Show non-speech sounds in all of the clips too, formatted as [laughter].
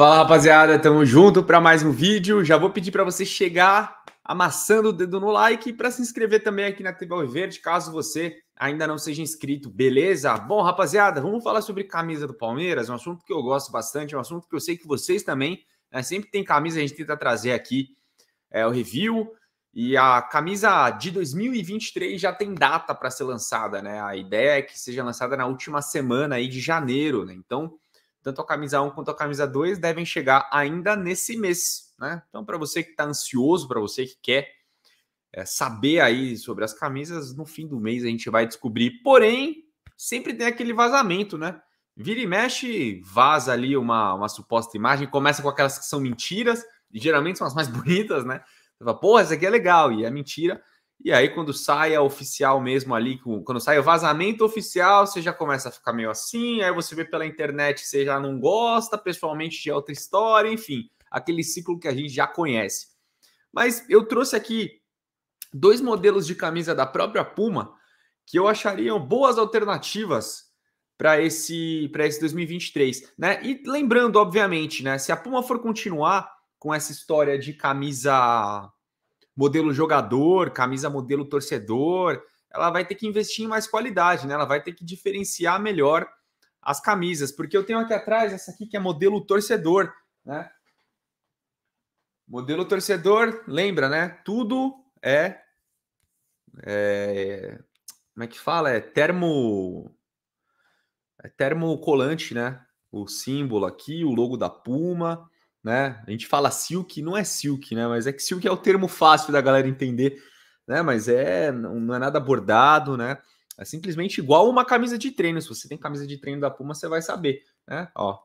Fala rapaziada, tamo junto para mais um vídeo. Já vou pedir para você chegar amassando o dedo no like para se inscrever também aqui na TV Verde, caso você ainda não seja inscrito, beleza? Bom, rapaziada, vamos falar sobre camisa do Palmeiras, um assunto que eu gosto bastante, um assunto que eu sei que vocês também, né, sempre tem camisa, a gente tenta trazer aqui é, o review. E a camisa de 2023 já tem data para ser lançada, né? A ideia é que seja lançada na última semana aí de janeiro, né? Então, tanto a camisa 1 quanto a camisa 2 devem chegar ainda nesse mês. Né? Então, para você que está ansioso, para você que quer é, saber aí sobre as camisas, no fim do mês a gente vai descobrir. Porém, sempre tem aquele vazamento, né? Vira e mexe, vaza ali uma, uma suposta imagem, começa com aquelas que são mentiras, e geralmente são as mais [laughs] bonitas, né? Você fala, porra, essa aqui é legal, e é mentira. E aí, quando sai a oficial mesmo ali, quando sai o vazamento oficial, você já começa a ficar meio assim, aí você vê pela internet você já não gosta, pessoalmente de é outra história, enfim, aquele ciclo que a gente já conhece. Mas eu trouxe aqui dois modelos de camisa da própria Puma que eu achariam boas alternativas para esse para esse 2023, né? E lembrando, obviamente, né, se a Puma for continuar com essa história de camisa modelo jogador, camisa modelo torcedor, ela vai ter que investir em mais qualidade, né? Ela vai ter que diferenciar melhor as camisas, porque eu tenho aqui atrás essa aqui que é modelo torcedor, né? Modelo torcedor, lembra, né? Tudo é, é como é que fala? É termo é termocolante, né? O símbolo aqui, o logo da Puma né? A gente fala silk, não é silk, né? Mas é que silk é o termo fácil da galera entender, né? Mas é não é nada bordado, né? É simplesmente igual uma camisa de treino. Se você tem camisa de treino da Puma, você vai saber, né? Ó,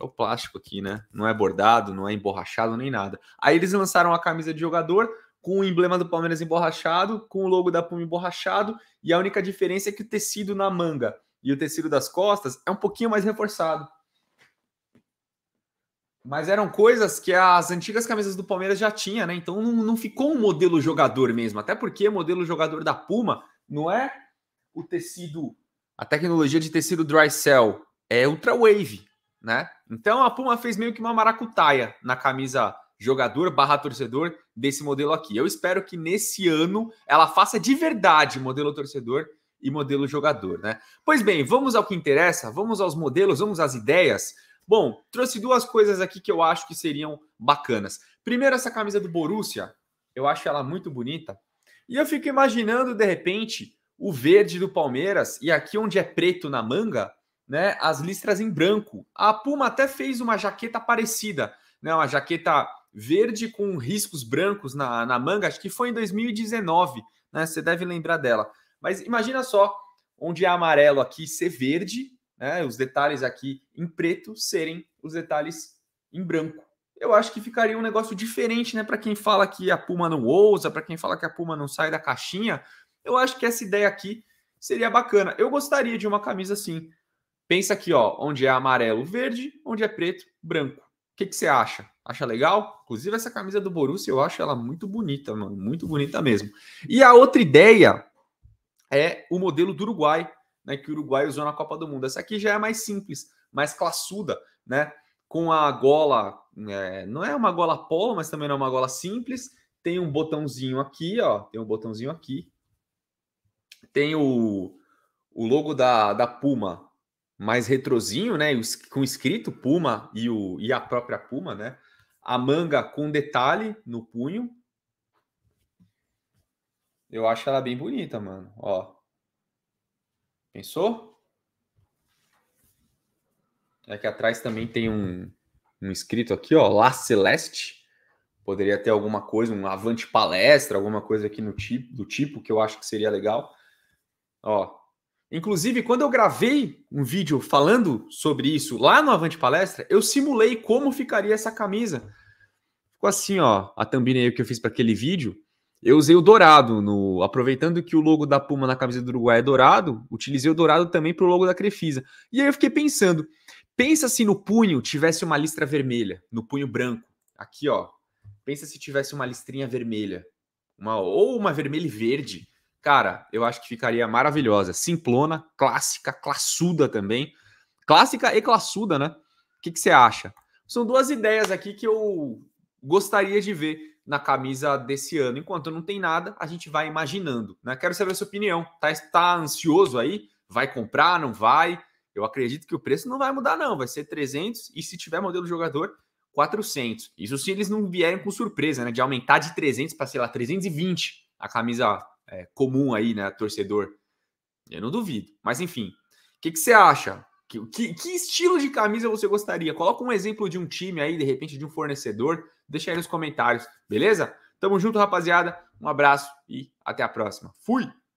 é o plástico aqui, né? Não é bordado, não é emborrachado nem nada. Aí eles lançaram a camisa de jogador com o emblema do Palmeiras emborrachado, com o logo da Puma emborrachado, e a única diferença é que o tecido na manga e o tecido das costas é um pouquinho mais reforçado. Mas eram coisas que as antigas camisas do Palmeiras já tinha, né? Então não, não ficou um modelo jogador mesmo. Até porque modelo jogador da Puma não é o tecido, a tecnologia de tecido dry cell é ultra wave, né? Então a Puma fez meio que uma maracutaia na camisa jogador barra torcedor desse modelo aqui. Eu espero que nesse ano ela faça de verdade modelo torcedor e modelo jogador, né? Pois bem, vamos ao que interessa, vamos aos modelos, vamos às ideias. Bom, trouxe duas coisas aqui que eu acho que seriam bacanas. Primeiro, essa camisa do Borussia, eu acho ela muito bonita. E eu fico imaginando, de repente, o verde do Palmeiras e aqui onde é preto na manga, né, as listras em branco. A Puma até fez uma jaqueta parecida, né, uma jaqueta verde com riscos brancos na, na manga, acho que foi em 2019, né, você deve lembrar dela. Mas imagina só, onde é amarelo aqui ser verde né, os detalhes aqui em preto serem os detalhes em branco. Eu acho que ficaria um negócio diferente, né? Para quem fala que a Puma não ousa, para quem fala que a Puma não sai da caixinha, eu acho que essa ideia aqui seria bacana. Eu gostaria de uma camisa assim. Pensa aqui, ó, onde é amarelo, verde, onde é preto, branco. O que, que você acha? Acha legal? Inclusive, essa camisa do Borussia, eu acho ela muito bonita, mano. Muito bonita mesmo. E a outra ideia é o modelo do Uruguai, né, que o Uruguai usou na Copa do Mundo. Essa aqui já é mais simples, mais classuda, né? Com a gola, é, não é uma gola polo, mas também não é uma gola simples. Tem um botãozinho aqui, ó. Tem um botãozinho aqui. Tem o, o logo da, da Puma mais retrozinho, né? Com escrito Puma e, o, e a própria Puma, né? A manga com detalhe no punho. Eu acho ela bem bonita, mano. Ó, Pensou? Aqui é atrás também tem um, um escrito aqui, ó, La Celeste. Poderia ter alguma coisa, um avante palestra, alguma coisa aqui no tipo, do tipo que eu acho que seria legal. Ó, inclusive quando eu gravei um vídeo falando sobre isso lá no Avante Palestra, eu simulei como ficaria essa camisa. Ficou assim, ó, a thumbnail que eu fiz para aquele vídeo. Eu usei o dourado, no aproveitando que o logo da Puma na camisa do Uruguai é dourado, utilizei o dourado também para o logo da Crefisa. E aí eu fiquei pensando, pensa se no punho tivesse uma listra vermelha, no punho branco, aqui ó, pensa se tivesse uma listrinha vermelha, uma ou uma vermelha e verde, cara, eu acho que ficaria maravilhosa, simplona, clássica, classuda também, clássica e classuda, né? O que, que você acha? São duas ideias aqui que eu gostaria de ver na camisa desse ano. Enquanto não tem nada, a gente vai imaginando. Né? Quero saber a sua opinião. Tá, está ansioso aí? Vai comprar? Não vai? Eu acredito que o preço não vai mudar, não. Vai ser 300 e se tiver modelo jogador, 400. Isso se eles não vierem com surpresa, né? De aumentar de 300 para, sei lá, 320 a camisa é, comum aí, né? Torcedor. Eu não duvido. Mas enfim, o que, que você acha? Que, que, estilo de camisa você gostaria? Coloca um exemplo de um time aí, de repente, de um fornecedor. Deixa aí nos comentários, beleza? Tamo junto, rapaziada. Um abraço e até a próxima. Fui!